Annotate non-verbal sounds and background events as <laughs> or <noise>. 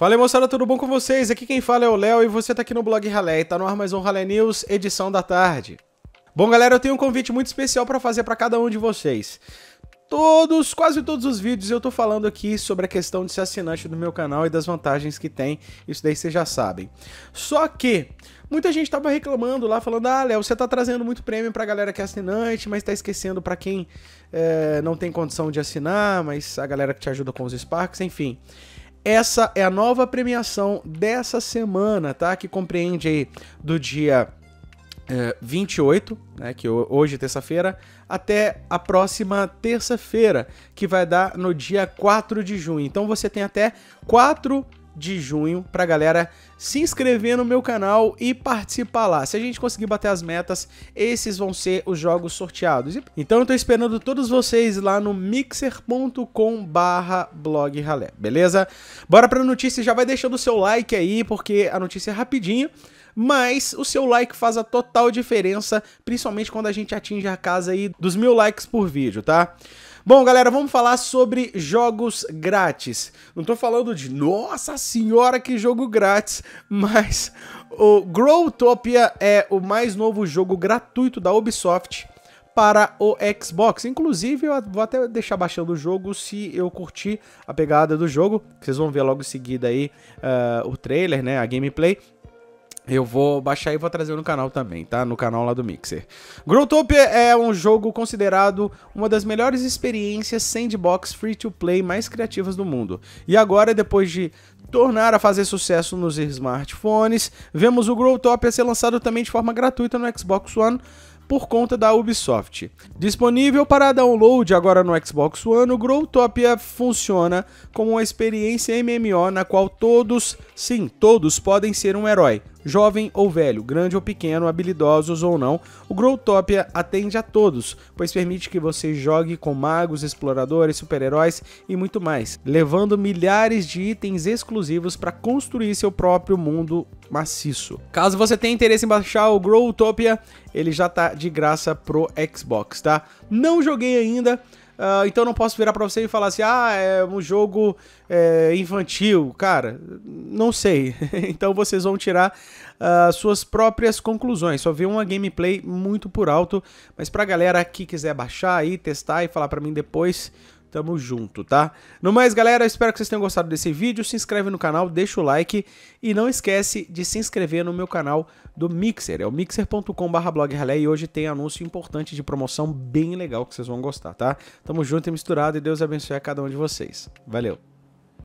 Fala moçada, tudo bom com vocês? Aqui quem fala é o Léo e você tá aqui no blog Ralé e tá no ar mais um Ralé News, edição da tarde. Bom galera, eu tenho um convite muito especial para fazer para cada um de vocês. Todos, quase todos os vídeos eu tô falando aqui sobre a questão de ser assinante do meu canal e das vantagens que tem, isso daí vocês já sabem. Só que Muita gente tava reclamando lá, falando: Ah, Léo, você tá trazendo muito prêmio pra galera que é assinante, mas tá esquecendo pra quem é, não tem condição de assinar, mas a galera que te ajuda com os Sparks, enfim. Essa é a nova premiação dessa semana, tá? Que compreende aí do dia é, eh, 28, né, que hoje é terça-feira, até a próxima terça-feira, que vai dar no dia 4 de junho. Então você tem até 4 de junho pra galera se inscrever no meu canal e participar lá. Se a gente conseguir bater as metas, esses vão ser os jogos sorteados. Então eu tô esperando todos vocês lá no mixer.com barra blog ralé, beleza? Bora pra notícia, já vai deixando o seu like aí, porque a notícia é rapidinho mas o seu like faz a total diferença, principalmente quando a gente atinge a casa aí dos mil likes por vídeo, tá? Bom, galera, vamos falar sobre jogos grátis. Não tô falando de nossa senhora que jogo grátis, <laughs> mas o Growtopia é o mais novo jogo gratuito da Ubisoft para o Xbox. Inclusive, eu vou até deixar baixando o jogo se eu curtir a pegada do jogo. Vocês vão ver logo em seguida aí uh, o trailer, né, a gameplay. Eu vou baixar e vou trazer no canal também, tá? No canal lá do Mixer. Growtopia é um jogo considerado uma das melhores experiências sandbox free-to-play mais criativas do mundo. E agora, depois de tornar a fazer sucesso nos smartphones, vemos o Growtopia ser lançado também de forma gratuita no Xbox One por conta da Ubisoft. Disponível para download agora no Xbox One, o Growtopia funciona como uma experiência MMO na qual todos, sim, todos podem ser um herói Jovem ou velho, grande ou pequeno, habilidosos ou não, o Growtopia atende a todos, pois permite que você jogue com magos, exploradores, super-heróis e muito mais, levando milhares de itens exclusivos para construir seu próprio mundo maciço. Caso você tenha interesse em baixar o Growtopia, ele já tá de graça pro Xbox, tá? Não joguei ainda, Uh, então não posso virar para você e falar assim, ah, é um jogo é, infantil. Cara, não sei. <laughs> então vocês vão tirar uh, suas próprias conclusões. Só vi uma gameplay muito por alto, mas pra galera que quiser baixar aí testar e falar para mim depois Tamo junto, tá? No mais, galera, espero que vocês tenham gostado desse vídeo. Se inscreve no canal, deixa o like e não esquece de se inscrever no meu canal do Mixer. É o mixer.com.br e hoje tem anúncio importante de promoção bem legal que vocês vão gostar, tá? Tamo junto e misturado e Deus abençoe a cada um de vocês. Valeu!